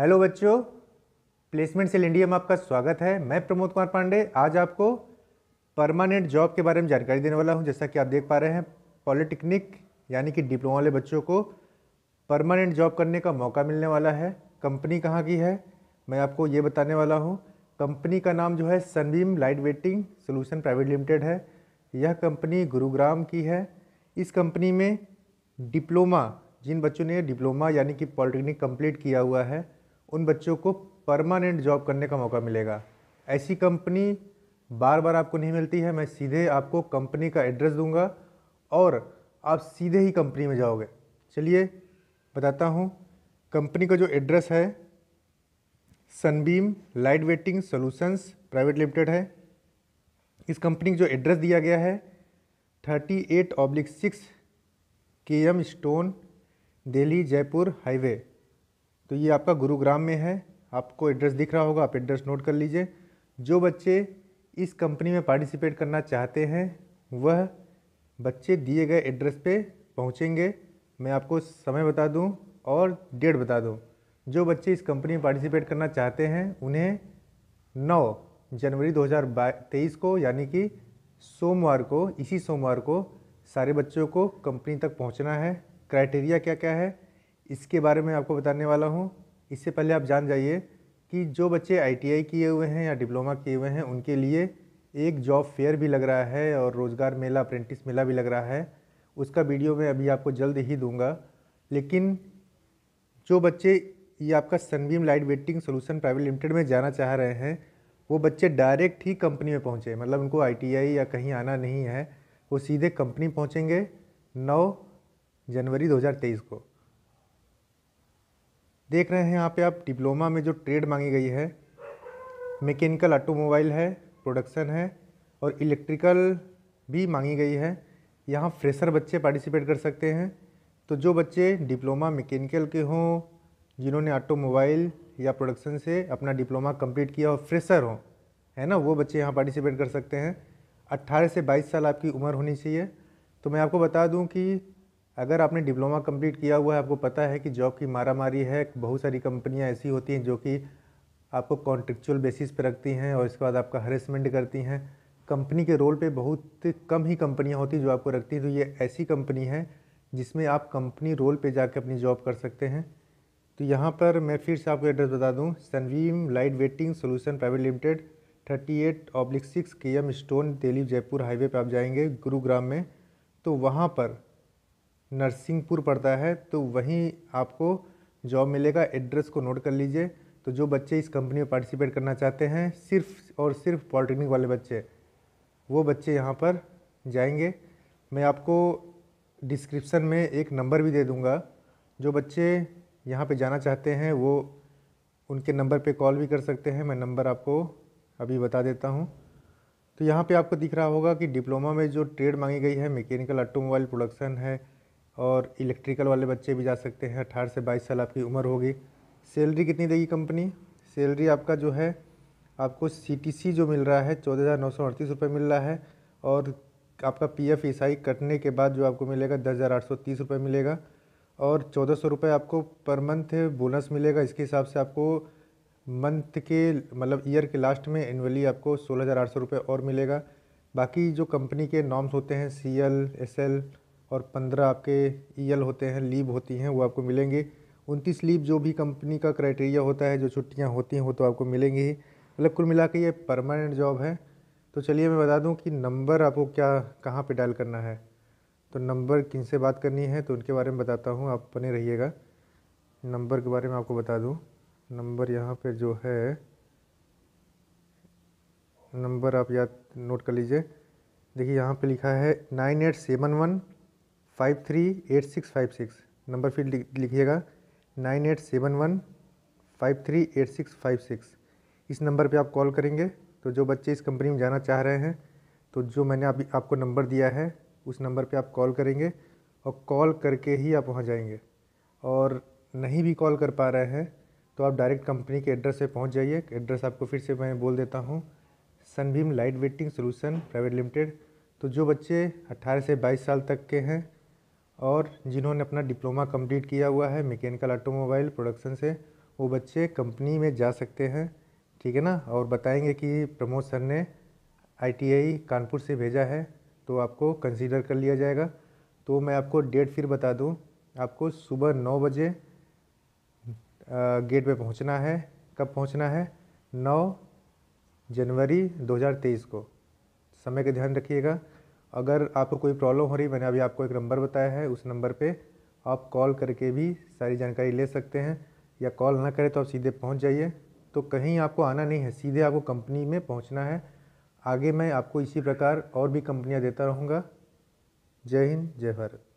hello बच्चों placement cell India में आपका स्वागत है मैं प्रमोद कुमार पांडे आज आपको परमानेंट जॉब के बारे में जानकारी देने वाला हूं जैसा कि आप देख पा रहे हैं पॉलिटेक्निक यानी कि डिप्लोमा वाले बच्चों को परमानेंट जॉब करने का मौका मिलने वाला है कंपनी कहाँ की है मैं आपको ये बताने वाला हूँ कंपनी का नाम जो है Sunbeam lightweighting solution private limited है यह कंपनी गुरुग्राम की है इस कंपनी में डिप्लोमा जिन बच्चों ने डिप्लोमा यानी कि पॉलिटेक्निक कंप्लीट किया हुआ है उन बच्चों को परमानेंट जॉब करने का मौका मिलेगा ऐसी कंपनी बार बार आपको नहीं मिलती है मैं सीधे आपको कंपनी का एड्रेस दूंगा और आप सीधे ही कंपनी में जाओगे चलिए बताता हूँ कंपनी का जो एड्रेस है Sunbeam lightweighting solutions private limited है इस कंपनी का जो एड्रेस दिया गया है thirty eight oblique six K M stone Delhi Jaipur highway तो ये आपका गुरुग्राम में है आपको एड्रेस दिख रहा होगा आप एड्रेस नोट कर लीजिए जो बच्चे इस कंपनी में पार्टिसिपेट करना चाहते हैं वह बच्चे दिए गए एड्रेस पे पहुंचेंगे मैं आपको समय बता दूं और डेट बता दूं जो बच्चे इस कंपनी में पार्टिसिपेट करना चाहते हैं उन्हें 9 जनवरी 2023 को यानी कि सोमवार को इसी सोमवार को सारे बच्चों को कंपनी तक पहुंचना है क्राइटेरिया क्या क्या है इसके बारे में आपको बताने वाला हूँ इससे पहले आप जान जाइए कि जो बच्चे आईटीआई किए हुए हैं या डिप्लोमा किए हुए हैं उनके लिए एक जॉब फेयर भी लग रहा है और रोज़गार मेला अप्रेंटिस मेला भी लग रहा है उसका वीडियो मैं अभी आपको जल्द ही दूंगा लेकिन जो बच्चे ये आपका Sunbeam lightweighting solution private limited में जाना चाह रहे हैं वो बच्चे डायरेक्ट ही कंपनी में पहुँचे मतलब उनको आई या कहीं आना नहीं है वो सीधे कंपनी पहुँचेंगे नौ जनवरी दो को देख रहे हैं यहाँ पे आप डिप्लोमा में जो ट्रेड मांगी गई है मैकेनिकल ऑटोमोबाइल है प्रोडक्शन है और इलेक्ट्रिकल भी मांगी गई है यहाँ फ्रेशर बच्चे पार्टिसिपेट कर सकते हैं तो जो बच्चे डिप्लोमा मैकेनिकल के हों जिन्होंने ऑटोमोबाइल या प्रोडक्शन से अपना डिप्लोमा कंप्लीट किया और फ्रेशर हो है ना वो बच्चे यहाँ पार्टिसिपेट कर सकते हैं 18 से 22 साल आपकी उम्र होनी चाहिए तो मैं आपको बता दूं कि अगर आपने डिप्लोमा कंप्लीट किया हुआ है आपको पता है कि जॉब की मारा मारी है बहुत सारी कंपनियां ऐसी होती हैं जो कि आपको कॉन्ट्रेक्चुअल बेसिस पर रखती हैं और इसके बाद आपका हरेसमेंट करती हैं कंपनी के रोल पे बहुत कम ही कंपनियां होती हैं जो आपको रखती हैं तो ये ऐसी कंपनी है जिसमें आप कंपनी रोल पर जाके अपनी जॉब कर सकते हैं तो यहाँ पर मैं फिर से आपको एड्रेस बता दूँ Sunbeam lightweighting solution private limited thirty eight oblique six K M stone Delhi Jaipur highway पर आप जाएंगे गुरुग्राम में तो वहाँ पर नरसिंहपुर पड़ता है तो वहीं आपको जॉब मिलेगा एड्रेस को नोट कर लीजिए तो जो बच्चे इस कंपनी में पार्टिसिपेट करना चाहते हैं सिर्फ और सिर्फ पॉलिटेक्निक वाले बच्चे वो बच्चे यहाँ पर जाएंगे मैं आपको डिस्क्रिप्शन में एक नंबर भी दे दूँगा जो बच्चे यहाँ पे जाना चाहते हैं वो उनके नंबर पे कॉल भी कर सकते हैं मैं नंबर आपको अभी बता देता हूँ तो यहाँ पे आपको दिख रहा होगा कि डिप्लोमा में जो ट्रेड मांगी गई है मैकेनिकल ऑटोमोबाइल प्रोडक्शन है और इलेक्ट्रिकल वाले बच्चे भी जा सकते हैं अठारह से बाईस साल आपकी उम्र होगी सैलरी कितनी देगी कंपनी सैलरी आपका जो है आपको सीटीसी जो मिल रहा है चौदह हज़ार नौ सौ अड़तीस रुपये मिल रहा है और आपका पी एफ ईसाई कटने के बाद जो आपको मिलेगा दस हज़ार आठ सौ तीस रुपये मिलेगा और चौदह सौ रुपये आपको पर मंथ बोनस मिलेगा इसके हिसाब से आपको मंथ के मतलब ईयर के लास्ट में एनुअली आपको सोलह हज़ार आठ सौ रुपये और मिलेगा बाकी जो कंपनी के नॉर्म्स होते हैं सी एल एस एल और पंद्रह आपके ई e होते हैं लीव होती हैं वो आपको मिलेंगे उनतीस लीव जो भी कंपनी का क्राइटेरिया होता है जो छुट्टियाँ होती हैं वो तो आपको मिलेंगी ही मतलब कुल मिला के ये परमानेंट जॉब है तो चलिए मैं बता दूँ कि नंबर आपको क्या कहाँ पर डायल करना है तो नंबर किन से बात करनी है तो उनके बारे में बताता हूँ आप बने रहिएगा नंबर के बारे में आपको बता दूँ नंबर यहाँ पर जो है नंबर आप याद नोट कर लीजिए देखिए यहाँ पे लिखा है nine eight seven one five three eight six five six number फिर लिखिएगा nine eight seven one five three eight six five six इस नंबर पे आप कॉल करेंगे तो जो बच्चे इस कंपनी में जाना चाह रहे हैं तो जो मैंने अभी आप, आपको नंबर दिया है उस नंबर पे आप कॉल करेंगे और कॉल करके ही आप वहाँ जाएंगे और नहीं भी कॉल कर पा रहे हैं तो आप डायरेक्ट कंपनी के एड्रेस पर पहुँच जाइए एड्रेस आपको फिर से मैं बोल देता हूँ Sunbeam lightweighting solution private limited तो जो बच्चे अट्ठारह से बाईस साल तक के हैं और जिन्होंने अपना डिप्लोमा कंप्लीट किया हुआ है मैकेनिकल ऑटोमोबाइल प्रोडक्शन से वो बच्चे कंपनी में जा सकते हैं ठीक है ना और बताएंगे कि प्रमोद सर ने आईटीआई कानपुर से भेजा है तो आपको कंसीडर कर लिया जाएगा तो मैं आपको डेट फिर बता दूं आपको सुबह नौ बजे गेट पर पहुँचना है कब पहुँचना है नौ जनवरी 2023 को समय का ध्यान रखिएगा अगर आपको कोई प्रॉब्लम हो रही मैंने अभी आपको एक नंबर बताया है उस नंबर पे आप कॉल करके भी सारी जानकारी ले सकते हैं या कॉल ना करें तो आप सीधे पहुंच जाइए तो कहीं आपको आना नहीं है सीधे आपको कंपनी में पहुंचना है आगे मैं आपको इसी प्रकार और भी कंपनियां देता रहूँगा जय हिंद जय भारत